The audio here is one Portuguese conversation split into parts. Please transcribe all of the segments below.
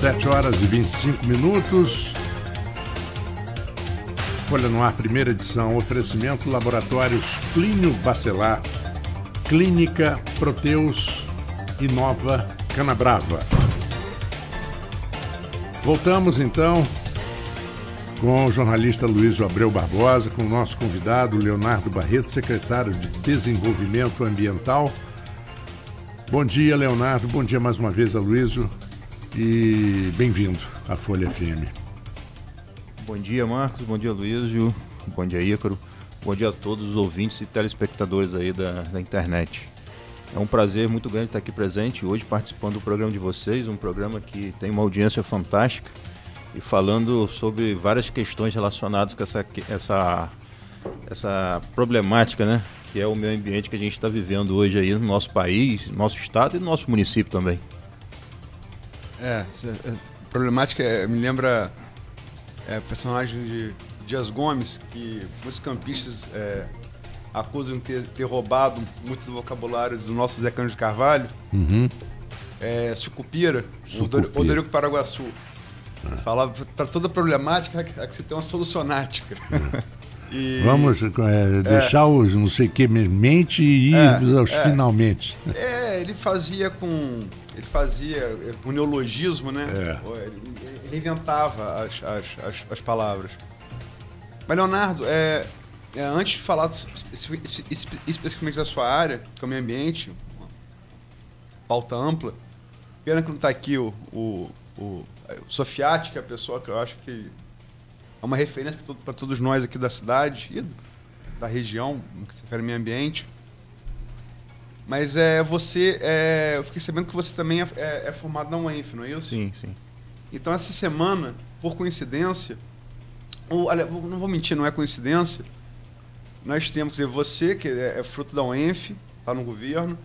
7 horas e 25 minutos. Folha no Ar, primeira edição. Oferecimento Laboratórios Clínio Bacelar, Clínica Proteus e Nova Canabrava. Voltamos então com o jornalista Luiz Abreu Barbosa, com o nosso convidado Leonardo Barreto, secretário de Desenvolvimento Ambiental. Bom dia, Leonardo. Bom dia mais uma vez a e bem-vindo à Folha FM. Bom dia, Marcos. Bom dia, Luísio. Bom dia, Ícaro. Bom dia a todos os ouvintes e telespectadores aí da, da internet. É um prazer muito grande estar aqui presente hoje participando do programa de vocês, um programa que tem uma audiência fantástica e falando sobre várias questões relacionadas com essa, essa, essa problemática, né? Que é o meio ambiente que a gente está vivendo hoje aí no nosso país, nosso estado e no nosso município também. É, é, problemática é, me lembra é, personagem de Dias Gomes, que muitos campistas é, acusam de ter, ter, roubado muito do vocabulário do nosso Zé Cândido de Carvalho. Uhum. É, sucupira, sucupira. Odorico Paraguaçu. Ah. Falava para toda problemática que, que você tem uma solucionática. É. E, Vamos é, deixar é, os não sei que mente e ir é, aos finalmente. É, ele fazia com ele fazia o é, neologismo, né? É. Ele, inventava as, as, as, as, palavras. Mas, Leonardo, é, é, antes de falar especificamente da sua área, que é o meio ambiente, pauta ampla, pena que não está aqui o, o, o, é, o Sofiati, que é a pessoa que eu acho que é uma referência para todos nós aqui da cidade e da região, no que se refere ao meio ambiente. Mas é, você. É, eu fiquei sabendo que você também é, é, é formado na UENF, não é isso? Sim, sim. Então, essa semana, por coincidência, ou, olha, não vou mentir, não é coincidência, nós temos, quer dizer, você, que é, é fruto da UENF, está no governo,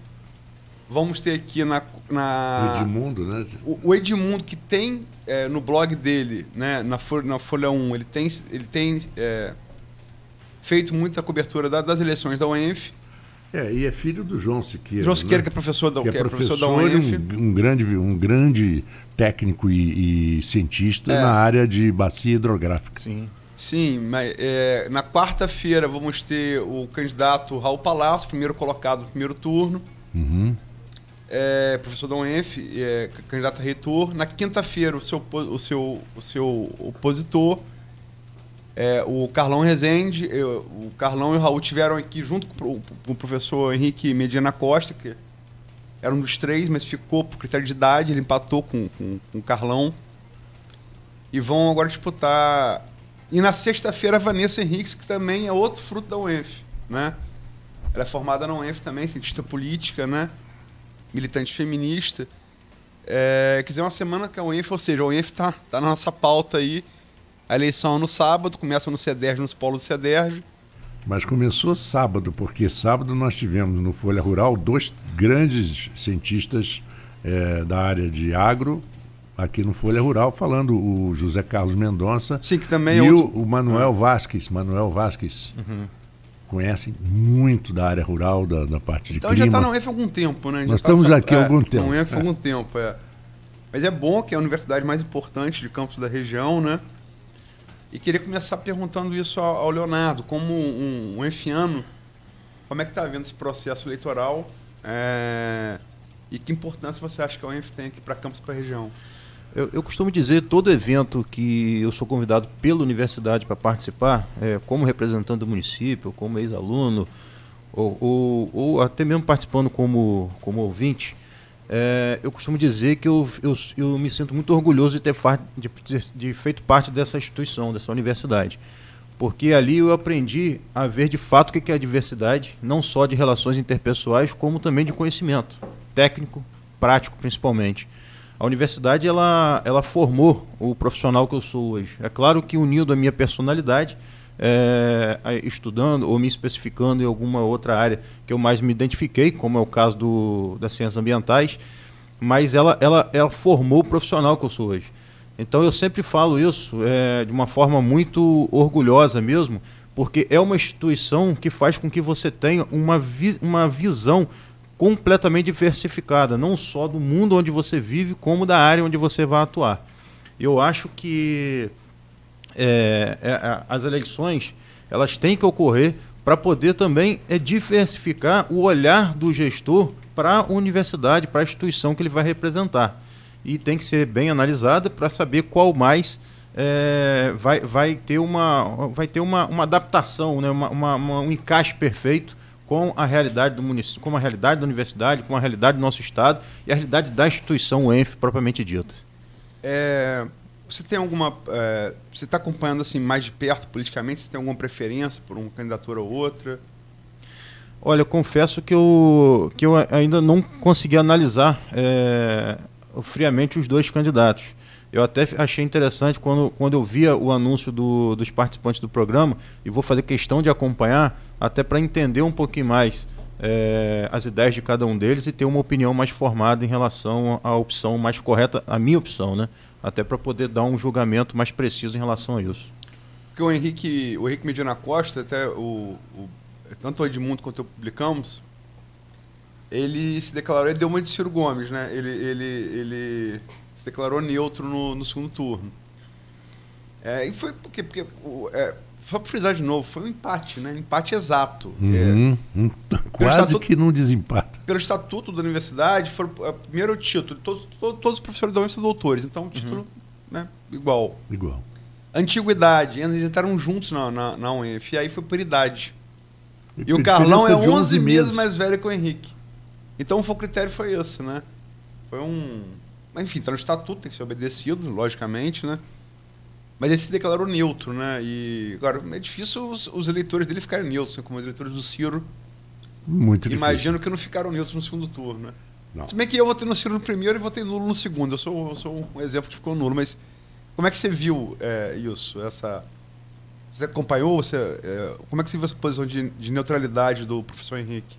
vamos ter aqui na. na o Edmundo, né? O, o Edmundo, que tem é, no blog dele, né, na, Folha, na Folha 1, ele tem, ele tem é, feito muita cobertura da, das eleições da UENF. É, e é filho do João Siqueira. João Siqueira, né? que é professor da, que é professor, professor da Um, um, grande, um grande técnico e, e cientista é. na área de bacia hidrográfica. Sim. Sim, mas é, na quarta-feira vamos ter o candidato Raul Palácio, primeiro colocado no primeiro turno. Uhum. É, professor da UENF, é, candidato a reitor. Na quinta-feira, o seu, o, seu, o seu opositor, é, o Carlão Rezende, eu, o Carlão e o Raul tiveram aqui junto com o professor Henrique Medina Costa, que era um dos três, mas ficou por critério de idade, ele empatou com, com, com o Carlão. E vão agora disputar. E na sexta-feira a Vanessa Henriques, que também é outro fruto da UENF, né? Ela é formada na UENF também, cientista política, né? Militante feminista. É, quer dizer, é uma semana que a UENF, ou seja, a UENF tá, tá na nossa pauta aí a eleição é no sábado, começa no CEDERJ, nos polos do CEDERJ. Mas começou sábado, porque sábado nós tivemos no Folha Rural dois grandes cientistas é, da área de agro, aqui no Folha Rural, falando o José Carlos Mendonça Sim, que também é e é outro... o, o Manuel uhum. Vasques. Manuel Vasques. Uhum. Conhecem muito da área rural, da, da parte de então, tá clima. Então já está na UF há algum tempo, né? Nós tá estamos aqui há é, algum tempo. Na UF há algum é. tempo, é. Mas é bom que é a universidade mais importante de campus da região, né? E queria começar perguntando isso ao, Leonardo, como um, um enfiano, como é que está vendo esse processo eleitoral é, e que importância você acha que a UENF tem aqui para Campos para a região? Eu, eu, costumo dizer, todo evento que eu sou convidado pela universidade para participar, é, como representante do município, como ex-aluno, ou, ou, ou, até mesmo participando como, como ouvinte, é, eu costumo dizer que eu, eu, eu, me sinto muito orgulhoso de ter, de, de feito parte dessa instituição, dessa universidade. Porque ali eu aprendi a ver de fato o que é a diversidade, não só de relações interpessoais, como também de conhecimento técnico, prático principalmente. A universidade ela, ela formou o profissional que eu sou hoje. É claro que unido a minha personalidade, é, estudando ou me especificando em alguma outra área que eu mais me identifiquei, como é o caso do, das ciências ambientais, mas ela, ela, ela formou o profissional que eu sou hoje. Então eu sempre falo isso é, de uma forma muito orgulhosa mesmo, porque é uma instituição que faz com que você tenha uma, vi uma visão completamente diversificada, não só do mundo onde você vive, como da área onde você vai atuar. Eu acho que é, é, as eleições elas têm que ocorrer para poder também é, diversificar o olhar do gestor para a universidade, para a instituição que ele vai representar. E tem que ser bem analisada para saber qual mais é, vai, vai ter, uma, vai ter uma, uma adaptação, né? Uma, uma, uma, um encaixe perfeito com a realidade do município, com a realidade da universidade, com a realidade do nosso estado e a realidade da instituição UENF propriamente dita. É, você tem alguma. É, você está acompanhando assim mais de perto politicamente? Você tem alguma preferência por uma candidatura ou outra? Olha, eu confesso que eu, que eu ainda não consegui analisar é, friamente os dois candidatos. Eu até achei interessante quando, quando eu via o anúncio do, dos participantes do programa, e vou fazer questão de acompanhar, até para entender um pouquinho mais é, as ideias de cada um deles e ter uma opinião mais formada em relação à opção mais correta, a minha opção, né? até para poder dar um julgamento mais preciso em relação a isso. Porque o Henrique, o Henrique Medina Costa, até o, o tanto o Edmundo quanto eu publicamos, ele se declarou, ele deu uma de Ciro Gomes, né? Ele, ele, ele se declarou neutro no, no segundo turno. É, e foi porque, porque o, é, só pra frisar de novo, foi um empate, né? Empate exato. Uhum. É, uhum. Quase estatuto, que não desempata. Pelo estatuto da universidade, foi o é, primeiro título. Todos, todos, todos os professores da universidade são doutores, então uhum. título uhum. né, igual. Igual. Antiguidade, eles entraram juntos na, na, na e aí foi por idade. E, e o Carlão é 11, 11 meses mais velho que o Henrique. Então o critério foi esse, né? Foi um. Enfim, tá no estatuto, tem que ser obedecido, logicamente, né? Mas ele se declarou neutro, né? E agora é difícil os, os eleitores dele ficarem neutros, né? como os eleitores do Ciro. Muito Imagino difícil. Imagino que não ficaram neutros no segundo turno, né? Não. Se bem que eu votei no Ciro no primeiro e votei nulo no segundo. Eu sou, eu sou um exemplo que ficou nulo, mas como é que você viu é, isso? Essa, você acompanhou? Você, é, como é que você viu essa posição de, de neutralidade do professor Henrique?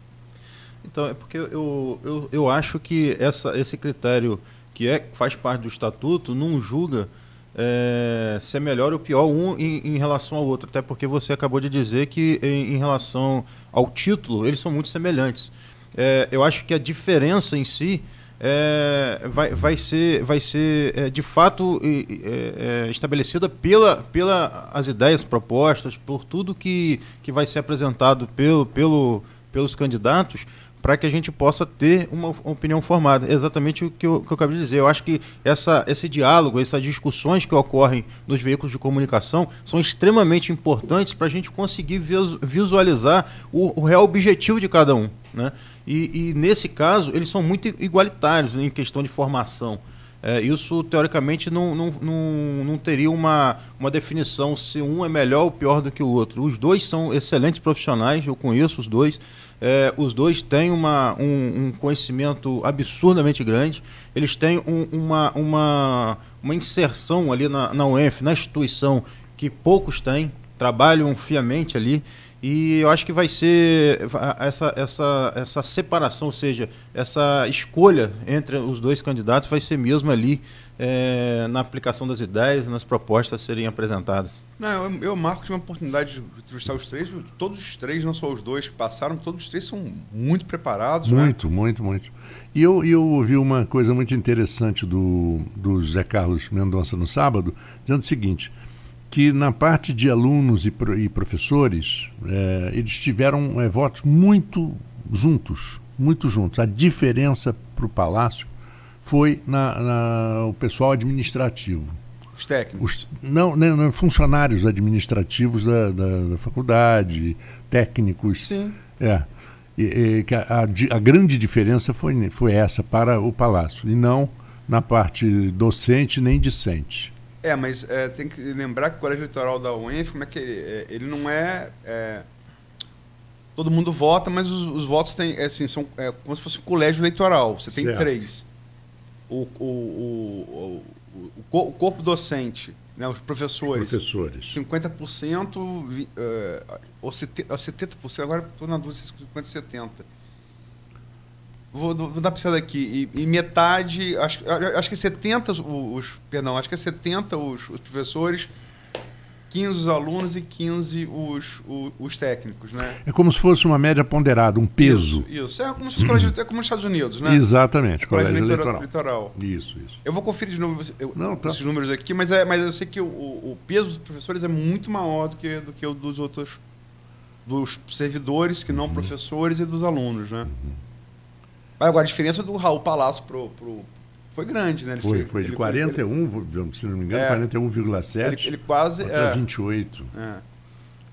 Então, é porque eu, eu, eu acho que essa, esse critério que é, faz parte do estatuto não julga é, se é melhor ou pior um em, em, relação ao outro, até porque você acabou de dizer que em, em relação ao título eles são muito semelhantes. É, eu acho que a diferença em si é, vai, vai ser, vai ser é, de fato é, é, estabelecida pela, pela as ideias propostas, por tudo que, que vai ser apresentado pelo, pelo, pelos candidatos, para que a gente possa ter uma opinião formada. Exatamente o que eu, que eu acabei de dizer. Eu acho que essa, esse diálogo, essas discussões que ocorrem nos veículos de comunicação são extremamente importantes para a gente conseguir visualizar o, o real objetivo de cada um. Né? E, e, nesse caso, eles são muito igualitários né, em questão de formação. É, isso, teoricamente, não, não, não, não, teria uma, uma definição se um é melhor ou pior do que o outro. Os dois são excelentes profissionais, eu conheço os dois. É, os dois têm uma, um, um, conhecimento absurdamente grande, eles têm um, uma, uma, uma inserção ali na, na UENF, na instituição, que poucos têm, trabalham fiamente ali. E eu acho que vai ser essa, essa, essa separação, ou seja, essa escolha entre os dois candidatos vai ser mesmo ali é, na aplicação das ideias nas propostas serem apresentadas? Não, eu, eu Marco, tive é uma oportunidade de entrevistar os três, todos os três, não só os dois que passaram, todos os três são muito preparados. Né? Muito, né? muito, muito. E eu, eu ouvi uma coisa muito interessante do, do José Carlos Mendonça no sábado, dizendo o seguinte, que na parte de alunos e, pro, e professores, é, eles tiveram é, votos muito juntos, muito juntos. A diferença para o Palácio foi na, na, o pessoal administrativo. Os técnicos? Os, não, né, não, funcionários administrativos da, da, da faculdade, técnicos. Sim. É. E, e, a, a, a, grande diferença foi, foi essa para o Palácio, e não na parte docente nem discente. É, mas é, tem que lembrar que o Colégio Eleitoral da UENF, como é que ele, é, ele não é, é, Todo mundo vota, mas os, os votos têm, é assim, são é como se fosse um colégio eleitoral. Você tem certo. três o, o, o, o corpo docente, né, os professores. Professores. 50% uh, eh, ou 70%, ah, agora estou na dúvida se é 50% 70%. Vou, vou dar uma pisada aqui. E, e, metade, acho, acho que 70 os. Perdão, acho que é 70 os, os professores, 15 os alunos e 15 os, os, os, técnicos, né? É como se fosse uma média ponderada, um peso. Isso, isso. É, como se fosse uhum. é como nos Estados Unidos, né? Exatamente, colégio, colégio eleitoral. litoral. Isso, isso. Eu vou conferir de novo eu, Não, tá. esses números aqui, mas, é, mas eu sei que o, o, peso dos professores é muito maior do que, do que o dos outros, dos servidores que não uhum. professores e dos alunos, né? Uhum. Mas agora, a diferença do Raul Palácio pro, pro foi grande, né? Ele foi, foi de ele, 41, ele, se não me engano, é, 41,7. Ele, ele quase. Até é, 28. É.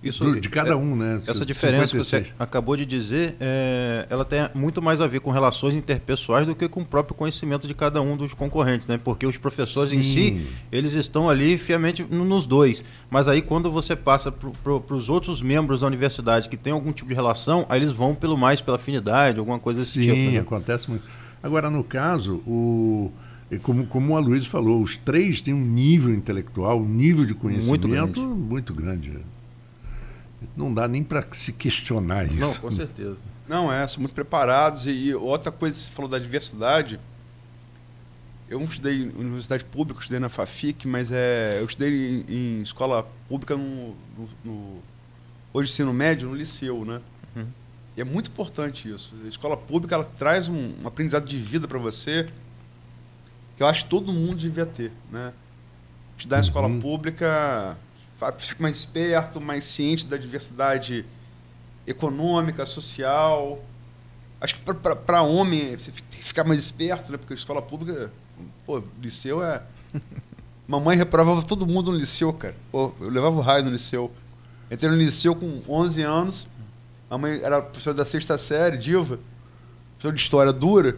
Isso, de cada é, um, né? Essa diferença 56. que você acabou de dizer, é, ela tem muito mais a ver com relações interpessoais do que com o próprio conhecimento de cada um dos concorrentes, né? Porque os professores Sim. em si, eles estão ali fiamente nos dois. Mas aí quando você passa para pro, os outros membros da universidade que tem algum tipo de relação, aí eles vão pelo mais pela afinidade, alguma coisa desse Sim, tipo. Sim, né? acontece muito. Agora, no caso, o, como, como a Luiz falou, os três têm um nível intelectual, um nível de conhecimento muito grande. Muito grande. É. Não dá nem para se questionar isso. Não, com certeza. Não, é, são muito preparados. E outra coisa, você falou da diversidade. Eu não estudei em universidade pública, estudei na FAFIC, mas é, eu estudei em, em escola pública no, no, no, hoje ensino médio, no liceu, né? Uhum. E é muito importante isso. A escola pública ela traz um, um aprendizado de vida para você que eu acho que todo mundo devia ter. Né? Estudar em uhum. escola pública fica mais esperto, mais ciente da diversidade econômica, social. Acho que para homem você tem que ficar mais esperto, né? porque a escola pública, pô, liceu é. Mamãe reprovava todo mundo no liceu, cara. Pô, eu levava o raio no liceu. Entrei no liceu com 11 anos a mãe era professora da sexta série, diva, professora de história dura.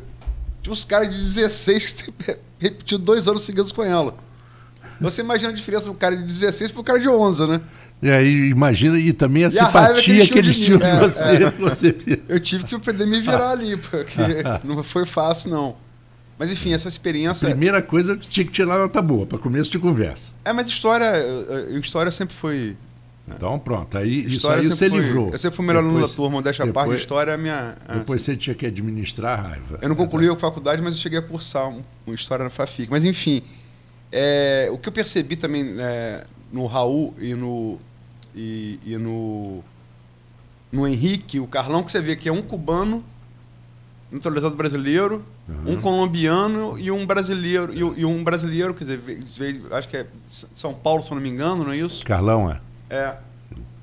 Tinha uns caras de 16 que repetido dois anos seguidos com ela. Você imagina a diferença do cara de 16 pro cara de 11, né? E aí, imagina, e também a e simpatia a que eles tinham de, de, é, você, é, é. você. Eu tive que aprender a me virar ali, porque não foi fácil, não. Mas enfim, essa experiência. Primeira coisa, tinha que tirar nota boa, para começo de conversa. É, mas história. Eh, eh, história sempre foi é. Então pronto, aí história isso aí você foi, livrou. Eu sempre fui o melhor aluno da turma, deixa a parte, história é minha. Ah, depois assim. você tinha que administrar a raiva. Eu não concluí é. a faculdade, mas eu cheguei a cursar uma um história na FAFIC. Mas enfim, é, o que eu percebi também é, no Raul e no. E, e, no. No Henrique, o Carlão, que você vê que é um cubano, naturalizado brasileiro, uhum. um colombiano e um brasileiro. E, e um brasileiro, quer dizer, acho que é São Paulo, se eu não me engano, não é isso? Carlão é é,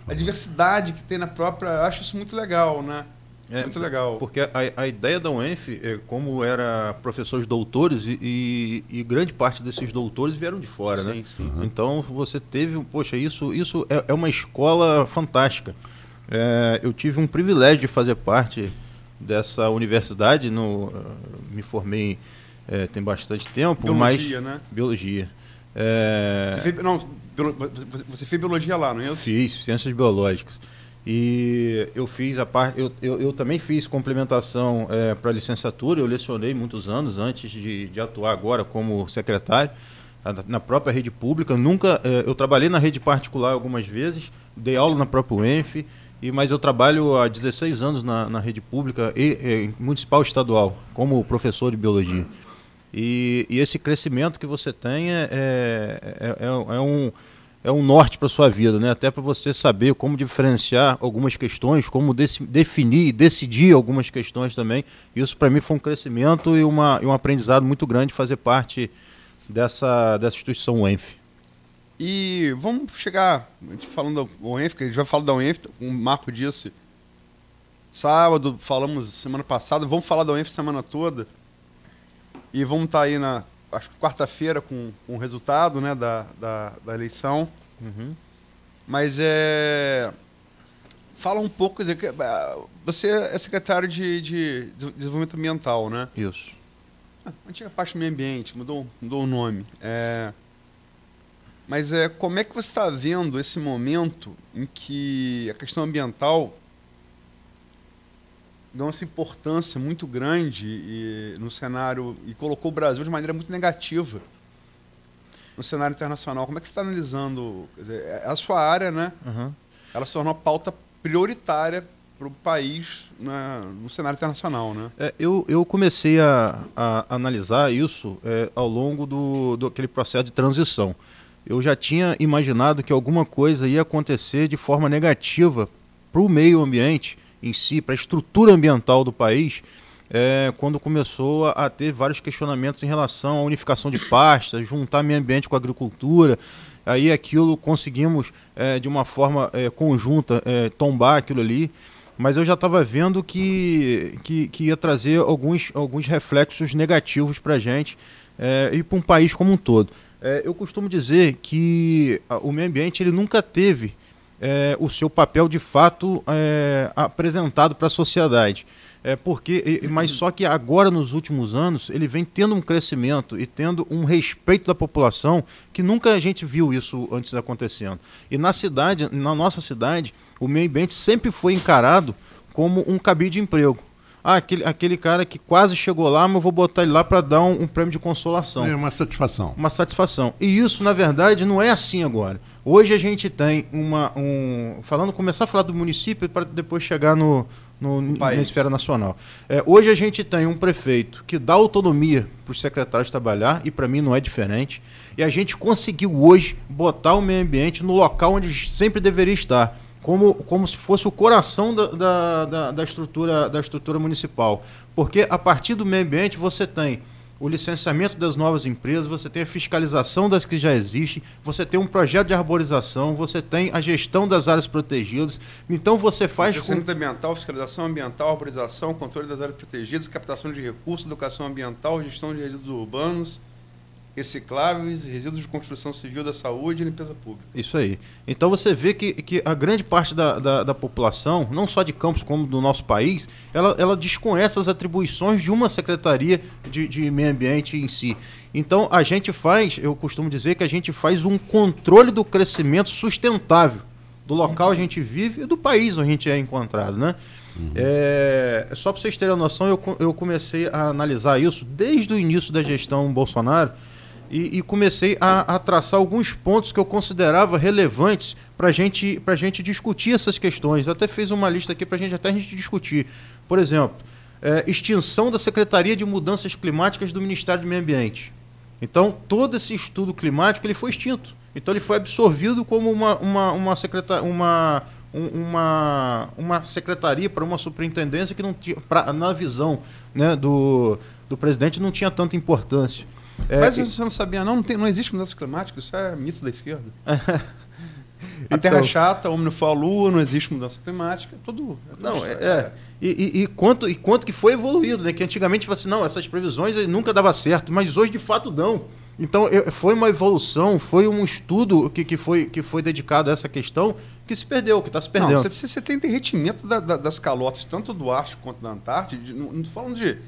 a diversidade que tem na própria. Eu acho isso muito legal, né? É, muito legal. Porque a, a ideia da UENF, é, como era professores doutores, e, e, e, grande parte desses doutores vieram de fora, né? sim, né? Sim. Uhum. Então você teve, poxa, isso, isso é, é uma escola fantástica. É, eu tive um privilégio de fazer parte dessa universidade, no, eh, me formei eh, tem bastante tempo, biologia, mas... Biologia, né? Biologia. É, Fez, não, você fez biologia lá, não é? Fiz, ciências biológicas. E eu fiz a parte. Eu, eu, eu, também fiz complementação é, para licenciatura, eu lecionei muitos anos antes de, de atuar agora como secretário na própria rede pública. Nunca, é, eu trabalhei na rede particular algumas vezes, dei aula na própria UENF, e, mas eu trabalho há 16 anos na, na rede pública e, é, municipal e estadual, como professor de biologia. E, e esse crescimento que você tem é, é, é, é um, é um norte para sua vida, né? até para você saber como diferenciar algumas questões, como definir e decidir algumas questões também. Isso para mim foi um crescimento e, uma, e um aprendizado muito grande fazer parte dessa, dessa instituição UENF. E vamos chegar, falando da UENF, que a gente vai falar da UENF, o Marco disse, sábado, falamos semana passada, vamos falar da UENF semana toda. E vamos estar tá aí na acho que quarta-feira com, com o resultado né, da, da, da eleição. Uhum. Mas é. Fala um pouco, dizer, ah, você é secretário de, de Desenvolvimento Ambiental, né? Isso. Ah, antiga parte do meio ambiente, mudou, mudou o nome. É, mas é, como é que você está vendo esse momento em que a questão ambiental ganhou essa importância muito grande e, no cenário e colocou o Brasil de maneira muito negativa no cenário internacional. Como é que você está analisando dizer, é, é a sua área, né? Uhum. Ela se tornou pauta prioritária para o país né, no cenário internacional, né? É, eu, eu comecei a, a analisar isso é, ao longo do, do aquele processo de transição. Eu já tinha imaginado que alguma coisa ia acontecer de forma negativa para o meio ambiente em si, para a estrutura ambiental do país, é, quando começou a, a, ter vários questionamentos em relação à unificação de pastas, juntar meio ambiente com agricultura. Aí aquilo conseguimos, é, de uma forma é, conjunta, é, tombar aquilo ali. Mas eu já estava vendo que, que, que, ia trazer alguns, alguns reflexos negativos para a gente é, e para um país como um todo. É, eu costumo dizer que a, o meio ambiente ele nunca teve é, o seu papel de fato é, apresentado para a sociedade. É porque, mas só que agora nos últimos anos ele vem tendo um crescimento e tendo um respeito da população que nunca a gente viu isso antes acontecendo. E na cidade, na nossa cidade, o meio ambiente sempre foi encarado como um cabide de emprego. Ah, aquele, aquele cara que quase chegou lá, mas eu vou botar ele lá para dar um, um, prêmio de consolação. É uma satisfação. Uma satisfação. E isso, na verdade, não é assim agora. Hoje a gente tem uma. Um, falando, começar a falar do município para depois chegar no, no, no na esfera nacional. É, hoje a gente tem um prefeito que dá autonomia para os secretários trabalhar, e para mim não é diferente. E a gente conseguiu hoje botar o meio ambiente no local onde sempre deveria estar. Como, como se fosse o coração da, da, da, da estrutura, da estrutura municipal. Porque a partir do meio ambiente você tem o licenciamento das novas empresas, você tem a fiscalização das que já existem, você tem um projeto de arborização, você tem a gestão das áreas protegidas. Então você faz. Licenciamento com... ambiental, fiscalização ambiental, arborização, controle das áreas protegidas, captação de recursos, educação ambiental, gestão de resíduos urbanos recicláveis, resíduos de construção civil da saúde e limpeza pública. Isso aí. Então você vê que, que a grande parte da, da, da, população, não só de Campos como do nosso país, ela, ela desconhece as atribuições de uma secretaria de, de meio ambiente em si. Então a gente faz, eu costumo dizer que a gente faz um controle do crescimento sustentável do local uhum. a gente vive e do país onde a gente é encontrado, né? Uhum. É, só para vocês terem a noção, eu, eu comecei a analisar isso desde o início da gestão Bolsonaro, e, e comecei a, a, traçar alguns pontos que eu considerava relevantes para gente, a gente discutir essas questões. Eu até fiz uma lista aqui para gente, até a gente discutir. Por exemplo, é, extinção da Secretaria de Mudanças Climáticas do Ministério do Meio Ambiente. Então, todo esse estudo climático ele foi extinto. Então, ele foi absorvido como uma, uma, uma, secreta, uma, uma, uma secretaria para uma superintendência que, não tinha, pra, na visão né, do, do presidente, não tinha tanta importância. É, Mas e... você não sabia, não? Não, tem, não existe mudança climática, isso é mito da esquerda. Então a então, Terra é chata, o homem não foi à Lua, não existe mudança climática, é é tudo. não, é, é. E, e, e, quanto, e quanto que foi evoluído, né? Que antigamente você não, essas previsões nunca dava certo, mas hoje de fato dão. Então eu, foi uma evolução, foi um estudo que, que, foi, que foi dedicado a essa questão que se perdeu, que está se perdendo. Não, você, você tem derretimento da, da, das calotas, tanto do Ártico quanto da Antártida, não, não falando de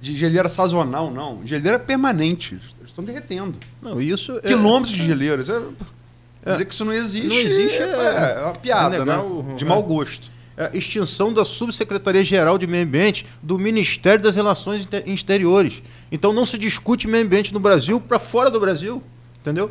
de geleira sazonal, não. Geleira permanente. Eles estão derretendo. Não, isso é- Quilômetros é... de geleiras. É... Dizer que isso não existe. Não existe é, é, é uma piada, é né? De mau gosto. extinção da Subsecretaria-Geral de Meio Ambiente do Ministério das Relações Exteriores. Então não se discute meio ambiente no Brasil para fora do Brasil. Entendeu?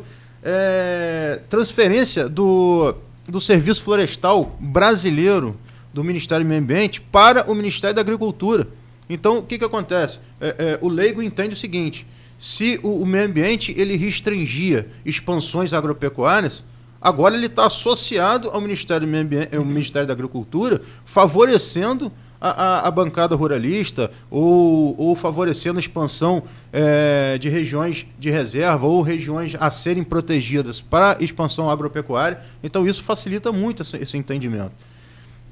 transferência do, do Serviço Florestal Brasileiro do Ministério do Meio Ambiente para o Ministério da Agricultura. Então, o que, que acontece? É, é, o leigo entende o seguinte: se o, o, meio ambiente ele restringia expansões agropecuárias, agora ele está associado ao Ministério, do meio ambiente, ao é, Ministério da Agricultura, favorecendo a, a, a bancada ruralista ou, ou, favorecendo a expansão é, de regiões de reserva ou regiões a serem protegidas para expansão agropecuária. Então, isso facilita muito esse, esse entendimento.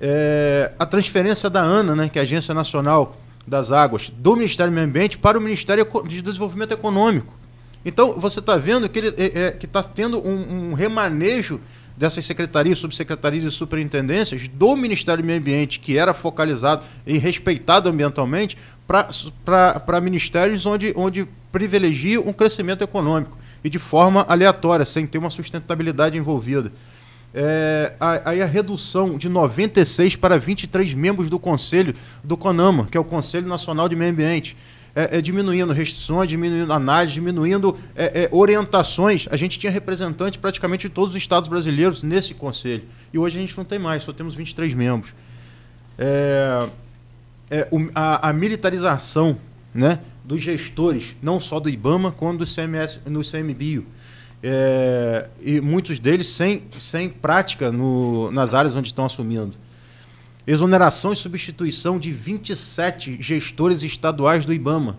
É, a transferência da ANA, né, que é a Agência Nacional das Águas do Ministério do Meio Ambiente para o Ministério de Desenvolvimento Econômico. Então, você está vendo que está é, é tá tendo um, um, remanejo dessas secretarias, subsecretarias e superintendências do Ministério do Meio Ambiente, que era focalizado e respeitado ambientalmente, para ministérios onde, onde privilegia um crescimento econômico e de forma aleatória, sem ter uma sustentabilidade envolvida é, aí a, redução de 96 para 23 membros do Conselho do CONAMA, que é o Conselho Nacional de Meio Ambiente. É, é, diminuindo restrições, diminuindo análise, diminuindo é, é, orientações. A gente tinha representante praticamente de todos os estados brasileiros nesse conselho. E hoje a gente não tem mais, só temos 23 membros. É, é, o, a, a, militarização né, dos gestores, não só do IBAMA, como do CMS, no CMBio é, e muitos deles sem, sem prática no, nas áreas onde estão assumindo. Exoneração e substituição de 27 gestores estaduais do IBAMA.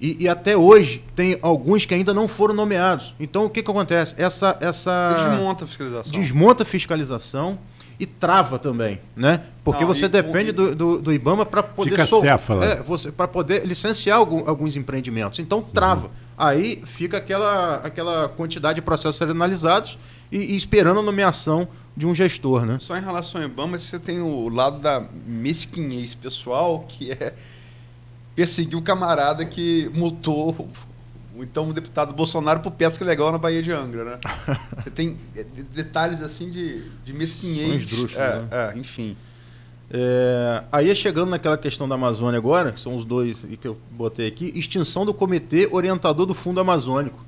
E, e, até hoje tem alguns que ainda não foram nomeados. Então o que, que acontece? Essa, essa desmonta a fiscalização. Desmonta a fiscalização e trava também, né? Porque você e, depende do, do, do, IBAMA para poder Fica sol... é, para poder licenciar algum, alguns empreendimentos. Então trava. Uhum. Aí fica aquela, aquela quantidade de processos analisados e, e esperando a nomeação de um gestor, né? Só em relação ao IBAMA, você tem o lado da mesquinhez pessoal, que é perseguir o camarada que multou então o deputado Bolsonaro por pesca legal na Bahia de Angra, né? Você tem é, detalhes assim de, de mesquinhez. Esdrúxulos, é, né? é, enfim. É, aí é chegando naquela questão da Amazônia agora, que são os dois que eu botei aqui, extinção do Comitê Orientador do Fundo Amazônico.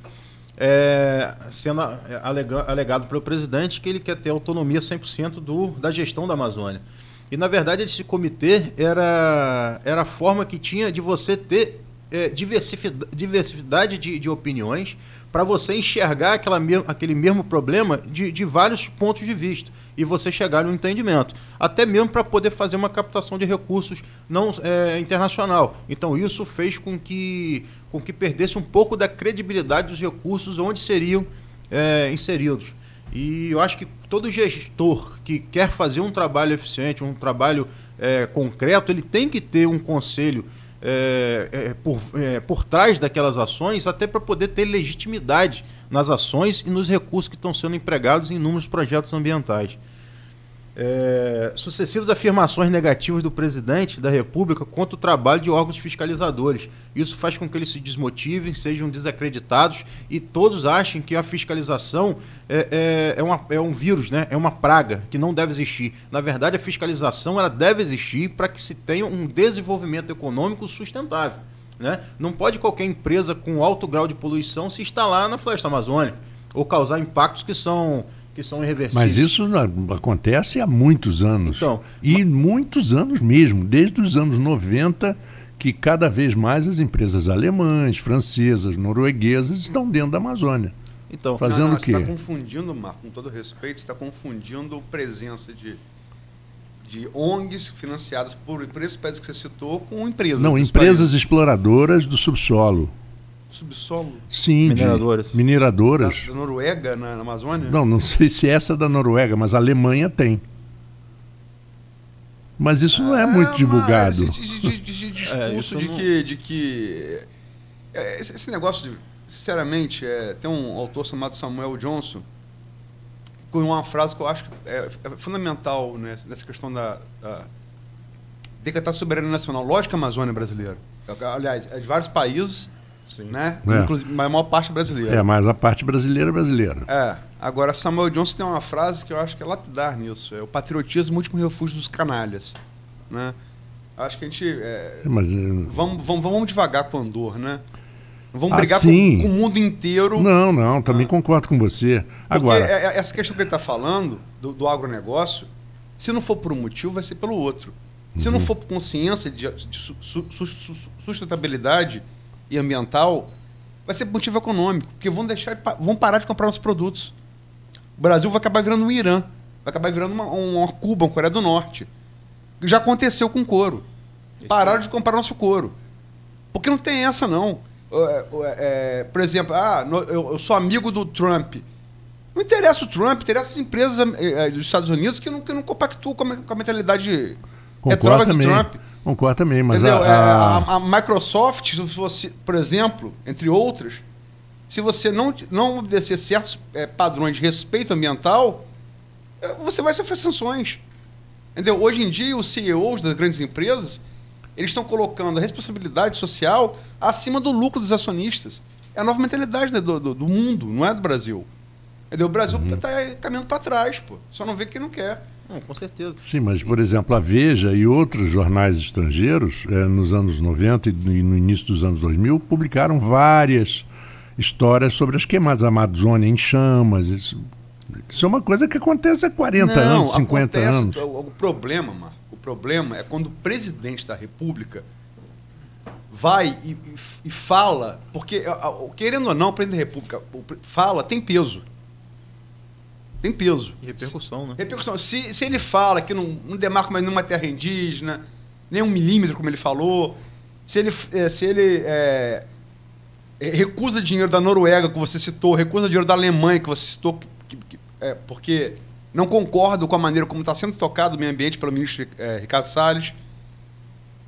É, sendo é, alega, alegado pelo presidente que ele quer ter autonomia 100% do, da gestão da Amazônia. E, na verdade, esse comitê era, era a forma que tinha de você ter é, diversidade, diversidade de, de opiniões para você enxergar aquela me aquele mesmo problema de, de vários pontos de vista e você chegar no entendimento, até mesmo para poder fazer uma captação de recursos não é, internacional. Então isso fez com que com que perdesse um pouco da credibilidade dos recursos onde seriam é, inseridos. E eu acho que todo gestor que quer fazer um trabalho eficiente, um trabalho é, concreto, ele tem que ter um conselho é, é, por, é, por trás daquelas ações, até para poder ter legitimidade nas ações e nos recursos que estão sendo empregados em inúmeros projetos ambientais é, sucessivas afirmações negativas do presidente da República contra o trabalho de órgãos fiscalizadores. Isso faz com que eles se desmotivem, sejam desacreditados e todos achem que a fiscalização é, é, é, uma, é um vírus, né? é uma praga que não deve existir. Na verdade, a fiscalização ela deve existir para que se tenha um desenvolvimento econômico sustentável. Né? Não pode qualquer empresa com alto grau de poluição se instalar na floresta amazônica ou causar impactos que são que são irreversíveis. Mas isso acontece há muitos anos. Então, e muitos anos mesmo, desde os anos 90, que cada vez mais as empresas alemãs, francesas, norueguesas estão dentro da Amazônia. Então, fazendo não, não, o quê? Você está confundindo, Marco, com todo respeito, está confundindo presença de de ONGs financiadas por, por que você citou com empresas. Não, empresas exploradoras do subsolo subsolo. Sim, mineradoras. mineradoras. Da, da Noruega, na, na, Amazônia? Não, não sei se essa é da Noruega, mas a Alemanha tem. Mas isso ah, não é muito ah, divulgado. Esse, é, discurso de, que, de que. É, esse negócio, de, sinceramente, é, tem um autor chamado Samuel Johnson, com uma frase que eu acho que é, é fundamental né, nessa questão da, da soberania nacional. Lógico que a Amazônia é brasileira. Aliás, é de vários países, Sim. Né? É. Inclusive, mas a maior parte brasileira. É, mas a parte brasileira é brasileira. É. Agora, Samuel Johnson tem uma frase que eu acho que é lapidar nisso. É o patriotismo último refúgio dos canalhas. Né? Acho que a gente... É, é mas, é, vamos, vamos, vamos devagar com o Andor, né? Vamos brigar assim, com, com, o mundo inteiro. Não, não, também ah. concordo com você. Agora. É, essa questão que ele está falando, do, do agronegócio, se não for por um motivo, vai ser pelo outro. Se uhum. não for por consciência de, de su, su, su, sustentabilidade, e ambiental, vai ser motivo econômico, porque vão deixar, vão parar de comprar nossos produtos. O Brasil vai acabar virando um Irã, vai acabar virando uma, uma Cuba, uma Coreia do Norte. Já aconteceu com couro. Pararam de comprar nosso couro. Porque não tem essa, não. É, é, é, por exemplo, ah, eu, eu, sou amigo do Trump. Não interessa o Trump, interessa as empresas eh, eh, dos Estados Unidos que não, que não compactuam com a, com a mentalidade retrógrada do Trump. Concordo também, mas é, a a... a, Microsoft, se você, por exemplo, entre outras, se você não, não obedecer certos é, padrões de respeito ambiental, é, você vai sofrer sanções. Entendeu? Hoje em dia, os CEOs das grandes empresas, eles estão colocando a responsabilidade social acima do lucro dos acionistas. É a nova mentalidade né, do, do, do mundo, não é do Brasil. Entendeu? O Brasil está uhum. Tá caminhando para trás, pô. Só não vê quem não quer. Não, é, com certeza. Sim, mas, por exemplo, a Veja e outros jornais estrangeiros, é, nos anos 90 e no início dos anos 2000, publicaram várias histórias sobre as queimadas da Amazônia em chamas. Isso, isso é uma coisa que acontece há 40 Não, anos, 50 acontece, anos. O, problema, Marco, o problema é quando o presidente da República vai e, e, e fala, porque, querendo ou não, o presidente da República fala tem peso tem peso. E repercussão, né? Repercussão. Se, se ele fala que não, não demarca mais nenhuma terra indígena, nem um milímetro, como ele falou, se ele, é, se ele é, é, recusa dinheiro da Noruega, que você citou, recusa dinheiro da Alemanha, que você citou, que, que, é, porque não concordo com a maneira como está sendo tocado o meio ambiente pelo ministro é, Ricardo Salles.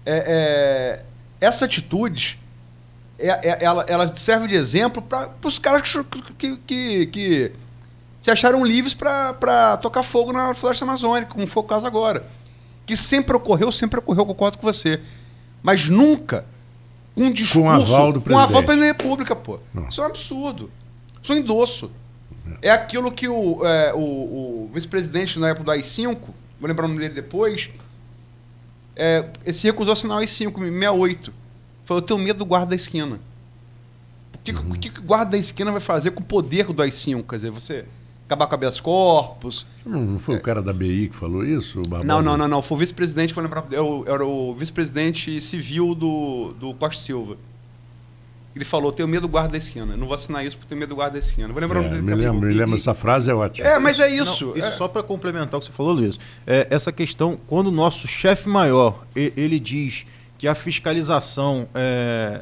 É, é essa atitude, ela, ela, serve de exemplo para os caras que, que, que se acharam livres para tocar fogo na floresta amazônica, como foi o caso agora. Que sempre ocorreu, sempre ocorreu, concordo com você. Mas nunca um discurso com aval do presidente. Com aval do presidente da República, pô. Não. Isso é um absurdo. Isso é um endosso. É, aquilo que o, é, o, o vice-presidente na época do AI-5, vou lembrar o nome dele depois, é, se recusou a assinar o AI-5, 68. Falou, eu tenho medo do guarda da esquina. O que, uhum. que o guarda da esquina vai fazer com o poder do AI-5? Quer dizer, você acabar com habeas corpus. Não foi o cara da BI que falou isso? Não, não, não, não. Foi o vice-presidente, vou lembrar. Eu, eu era o vice-presidente civil do, do Costa Silva. Ele falou: tenho medo do guarda da esquina. Não vou assinar isso porque tenho medo do guarda da esquina. Vou lembrar é, o nome dele. Me lembro, me lembro. Essa frase é ótima. É, mas é isso. Não, é. Só para complementar o que você falou, Luiz. É, essa questão, quando o nosso chefe maior ele diz que a fiscalização é,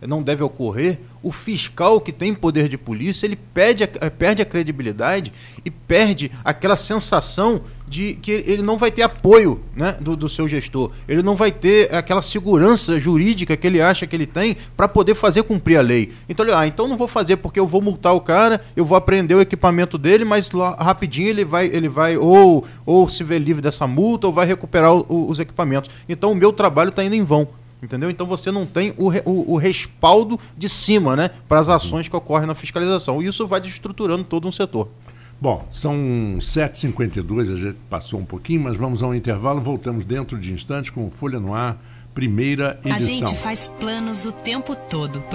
é, não deve ocorrer, o fiscal que tem poder de polícia ele perde a, perde a credibilidade e perde aquela sensação de que ele não vai ter apoio né, do, do seu gestor. Ele não vai ter aquela segurança jurídica que ele acha que ele tem para poder fazer cumprir a lei. Então ele, ah, então não vou fazer porque eu vou multar o cara, eu vou aprender o equipamento dele, mas lá, rapidinho ele vai, ele vai ou, ou se ver livre dessa multa ou vai recuperar o, o, os equipamentos. Então o meu trabalho está indo em vão. Entendeu? Então você não tem o, re, o, o respaldo de cima né, para as ações que ocorrem na fiscalização. E isso vai destruturando todo um setor. Bom, são 7h52, a gente passou um pouquinho, mas vamos ao intervalo. Voltamos dentro de instantes com o Folha no Ar, primeira edição. A gente faz planos o tempo todo.